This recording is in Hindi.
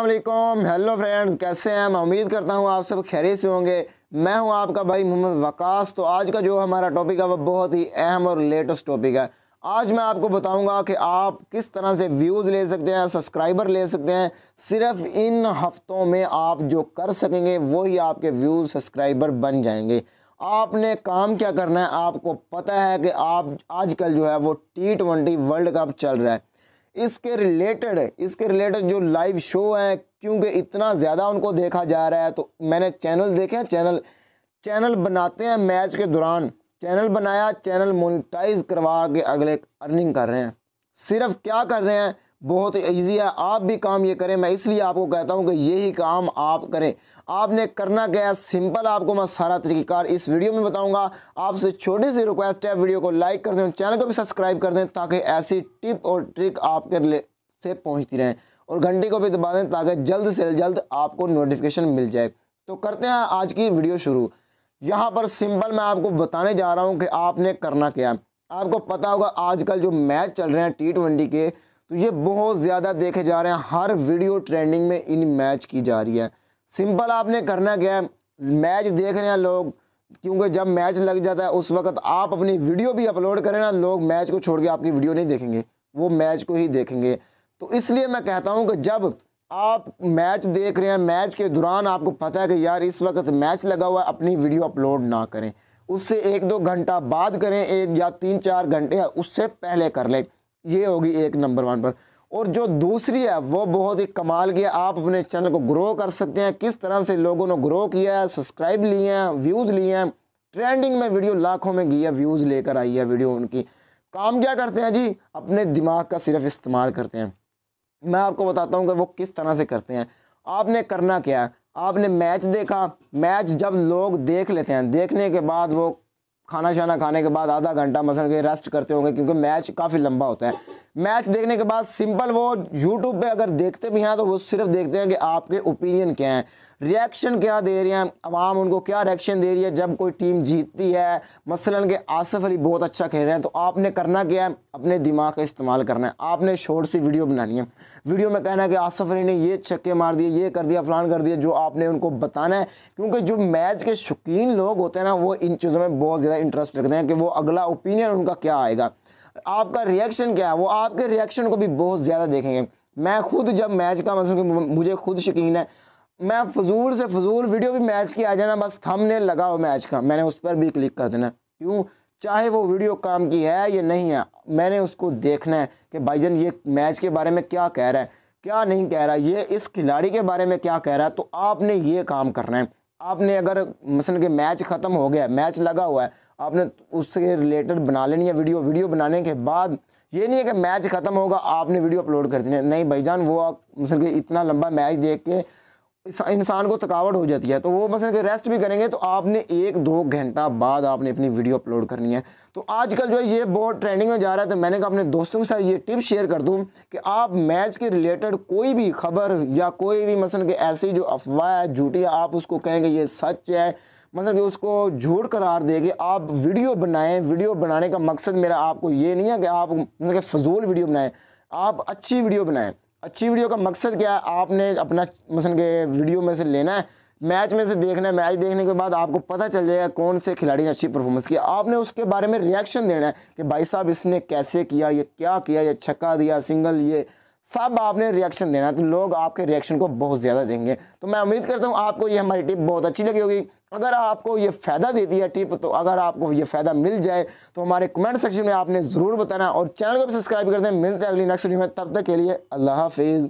अल्लाम हेलो फ्रेंड्स कैसे हैं मैं उम्मीद करता हूँ आप सब खैरियत से होंगे मैं हूँ आपका भाई मोहम्मद वकास तो आज का जो हमारा टॉपिक है वो बहुत ही अहम और लेटेस्ट टॉपिक है आज मैं आपको बताऊंगा कि आप किस तरह से व्यूज़ ले सकते हैं सब्सक्राइबर ले सकते हैं सिर्फ इन हफ़्तों में आप जो कर सकेंगे वही आपके व्यूज़ सब्सक्राइबर बन जाएंगे आपने काम क्या करना है आपको पता है कि आप आजकल जो है वो टी ट्वेंटी वर्ल्ड कप चल रहा है इसके रिलेटेड इसके रिलेटेड जो लाइव शो हैं क्योंकि इतना ज़्यादा उनको देखा जा रहा है तो मैंने चैनल देखे हैं चैनल चैनल बनाते हैं मैच के दौरान चैनल बनाया चैनल मोनिटाइज करवा के अगले अर्निंग कर रहे हैं सिर्फ क्या कर रहे हैं बहुत ईजी है आप भी काम ये करें मैं इसलिए आपको कहता हूँ कि यही काम आप करें आपने करना क्या है सिंपल आपको मैं सारा तरीकेकार इस वीडियो में बताऊंगा आपसे छोटी सी रिक्वेस्ट है वीडियो को लाइक कर दें चैनल को भी सब्सक्राइब कर दें ताकि ऐसी टिप और ट्रिक आपके से पहुँचती रहें और घंटे को भी दबा दें ताकि जल्द से जल्द आपको नोटिफिकेशन मिल जाए तो करते हैं आज की वीडियो शुरू यहाँ पर सिंपल मैं आपको बताने जा रहा हूँ कि आपने करना क्या आपको पता होगा आजकल जो मैच चल रहे हैं टी ट्वेंटी के तो ये बहुत ज़्यादा देखे जा रहे हैं हर वीडियो ट्रेंडिंग में इन मैच की जा रही है सिंपल आपने करना क्या है मैच देख रहे हैं लोग क्योंकि जब मैच लग जाता है उस वक्त आप अपनी वीडियो भी अपलोड करें ना लोग मैच को छोड़ के आपकी वीडियो नहीं देखेंगे वो मैच को ही देखेंगे तो इसलिए मैं कहता हूँ कि जब आप मैच देख रहे हैं मैच के दौरान आपको पता है कि यार इस वक्त मैच लगा हुआ है अपनी वीडियो अपलोड ना करें उससे एक दो घंटा बाद करें एक या तीन चार घंटे उससे पहले कर लें ये होगी एक नंबर वन पर और जो दूसरी है वो बहुत ही कमाल की है आप अपने चैनल को ग्रो कर सकते हैं किस तरह से लोगों ने ग्रो किया है सब्सक्राइब लिए हैं व्यूज़ लिए हैं ट्रेंडिंग में वीडियो लाखों में गई है व्यूज़ लेकर आई है वीडियो उनकी काम क्या करते हैं जी अपने दिमाग का सिर्फ इस्तेमाल करते हैं मैं आपको बताता हूँ कि वो किस तरह से करते हैं आपने करना क्या है आपने मैच देखा मैच जब लोग देख लेते हैं देखने के बाद वो खाना शाना खाने के बाद आधा घंटा मसल के रेस्ट करते होंगे क्योंकि मैच काफ़ी लंबा होता है मैच देखने के बाद सिंपल वो यूट्यूब पे अगर देखते भी हैं तो वो सिर्फ देखते हैं कि आपके ओपिनियन क्या हैं रिएक्शन क्या दे रहे हैं आवाम उनको क्या रिएक्शन दे रही है जब कोई टीम जीतती है मसलन के आसफ़ अली बहुत अच्छा खेल रहे हैं तो आपने करना क्या है अपने दिमाग का इस्तेमाल करना है आपने शॉर्ट सी वीडियो बनानी है वीडियो में कहना है कि आसफ़ अली ने ये छक्के मार दिए ये कर दिया फलान कर दिया जो आपने उनको बताना है क्योंकि जो मैच के शौकीन लोग होते हैं ना वो इन चीज़ों में बहुत ज़्यादा इंटरेस्ट रखते हैं कि वो अगला ओपिनियन उनका क्या आएगा आपका रिएक्शन क्या है वो आपके रिएक्शन को भी बहुत ज़्यादा देखेंगे मैं खुद जब मैच का मतलब मुझे खुद शकीन है मैं फजूल से फजूल वीडियो भी मैच की आ जाना बस थमने हो मैच का मैंने उस पर भी क्लिक कर देना क्यों चाहे वो वीडियो काम की है या नहीं है मैंने उसको देखना है कि भाईजान ये मैच के बारे में क्या कह रहा है क्या नहीं कह रहा ये इस खिलाड़ी के बारे में क्या कह रहा है तो आपने ये काम करना है आपने अगर मसलन के मैच ख़त्म हो गया मैच लगा हुआ है आपने उससे रिलेटेड बना लेनी है वीडियो वीडियो बनाने के बाद ये नहीं है कि मैच ख़त्म होगा आपने वीडियो अपलोड कर देना नहीं भाई जान वो मतलब कि इतना लंबा मैच देख के इंसान को थकावट हो जाती है तो वो मतलब कि रेस्ट भी करेंगे तो आपने एक दो घंटा बाद आपने अपनी वीडियो अपलोड करनी है तो आजकल जो है ये बहुत ट्रेंडिंग में जा रहा है तो मैंने कहा अपने दोस्तों के साथ ये टिप शेयर कर दूँ कि आप मैच के रिलेटेड कोई भी खबर या कोई भी मसल के ऐसी जो अफवाह है झूठी है आप उसको कहेंगे ये सच है मतलब उसको झूठ करार दे के आप वीडियो बनाएं वीडियो बनाने का मकसद मेरा आपको ये नहीं है कि आप मतलब फजूल वीडियो बनाएं आप अच्छी वीडियो बनाएं अच्छी वीडियो का मकसद क्या है आपने अपना मतलब के वीडियो में से लेना है मैच में से देखना है मैच देखने के बाद आपको पता चल जाएगा कौन से खिलाड़ी ने अच्छी परफॉर्मेंस किया आपने उसके बारे में रिएक्शन देना है कि भाई साहब इसने कैसे किया ये क्या किया ये छक्का दिया सिंगल ये सब आपने रिएक्शन देना है तो लोग आपके रिएक्शन को बहुत ज़्यादा देंगे तो मैं उम्मीद करता हूँ आपको ये हमारी टिप बहुत अच्छी लगी होगी अगर आपको ये फ़ायदा देती है टिप तो अगर आपको ये फ़ायदा मिल जाए तो हमारे कमेंट सेक्शन में आपने ज़रूर बताना और चैनल को भी सब्सक्राइब कर दें मिलते हैं अगली नेक्स्ट वीडियो में तब तक के लिए अल्लाह हाफिज़